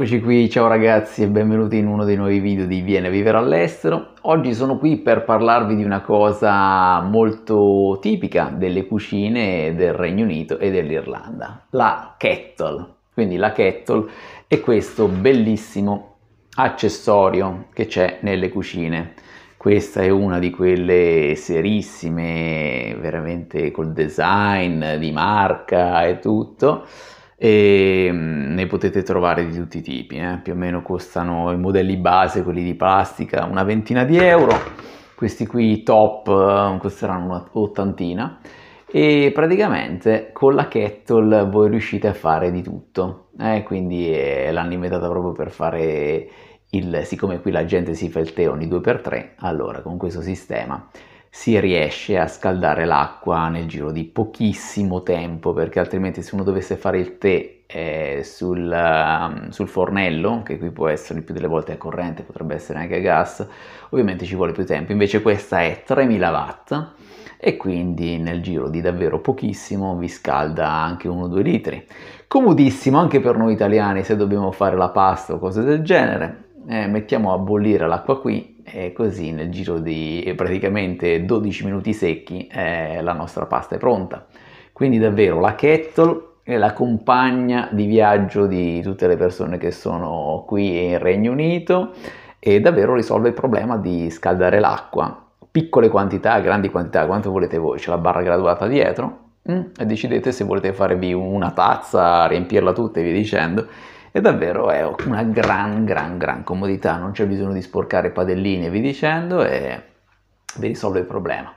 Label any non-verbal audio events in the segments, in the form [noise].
Eccoci qui, ciao ragazzi e benvenuti in uno dei nuovi video di Viene a vivere all'estero. Oggi sono qui per parlarvi di una cosa molto tipica delle cucine del Regno Unito e dell'Irlanda, la kettle. Quindi la kettle è questo bellissimo accessorio che c'è nelle cucine. Questa è una di quelle serissime, veramente col design di marca e tutto e mm, ne potete trovare di tutti i tipi, eh? più o meno costano i modelli base, quelli di plastica, una ventina di euro, questi qui top eh, costeranno un'ottantina e praticamente con la kettle voi riuscite a fare di tutto, eh? quindi eh, l'hanno inventata proprio per fare il, siccome qui la gente si fa il tè ogni 2x3, allora con questo sistema si riesce a scaldare l'acqua nel giro di pochissimo tempo perché altrimenti se uno dovesse fare il tè eh, sul, uh, sul, fornello che qui può essere più delle volte a corrente potrebbe essere anche a gas ovviamente ci vuole più tempo invece questa è 3000 watt e quindi nel giro di davvero pochissimo vi scalda anche 1-2 litri comodissimo anche per noi italiani se dobbiamo fare la pasta o cose del genere eh, mettiamo a bollire l'acqua qui e così nel giro di eh, praticamente 12 minuti secchi eh, la nostra pasta è pronta. Quindi davvero la kettle è la compagna di viaggio di tutte le persone che sono qui in Regno Unito e davvero risolve il problema di scaldare l'acqua. Piccole quantità, grandi quantità, quanto volete voi, c'è la barra graduata dietro mm, e decidete se volete farvi una tazza, riempirla tutta e via dicendo e davvero è una gran gran gran comodità, non c'è bisogno di sporcare padelline e vi dicendo e vi risolve il problema.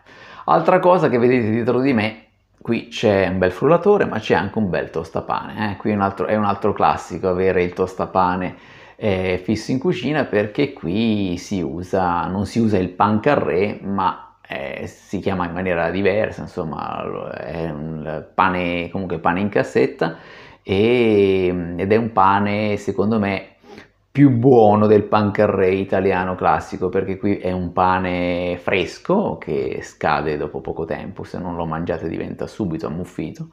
Altra cosa che vedete dietro di me, qui c'è un bel frullatore ma c'è anche un bel tostapane, eh? qui è un, altro, è un altro classico avere il tostapane eh, fisso in cucina perché qui si usa, non si usa il pan carré, ma eh, si chiama in maniera diversa, insomma è un pane, comunque pane in cassetta e, ed è un pane secondo me più buono del pancarré italiano classico perché qui è un pane fresco che scade dopo poco tempo, se non lo mangiate diventa subito ammuffito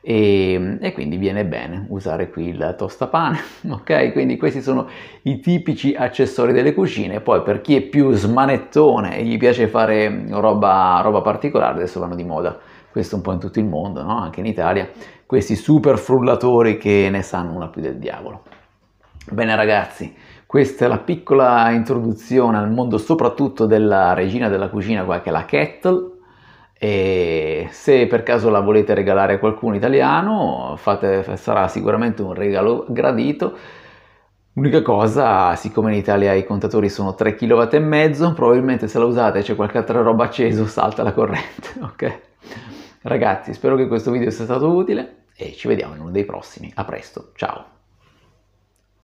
e, e quindi viene bene usare qui il tostapane, [laughs] ok? Quindi questi sono i tipici accessori delle cucine, poi per chi è più smanettone e gli piace fare roba, roba particolare adesso vanno di moda questo un po' in tutto il mondo, no? anche in Italia, questi super frullatori che ne sanno una più del diavolo. Bene ragazzi, questa è la piccola introduzione al mondo soprattutto della regina della cucina qua che è la Kettle e se per caso la volete regalare a qualcuno italiano fate, sarà sicuramente un regalo gradito. L'unica cosa, siccome in Italia i contatori sono 3 kW e mezzo, probabilmente se la usate c'è qualche altra roba acceso, salta la corrente, [laughs] ok? Ragazzi, spero che questo video sia stato utile e ci vediamo in uno dei prossimi. A presto, ciao!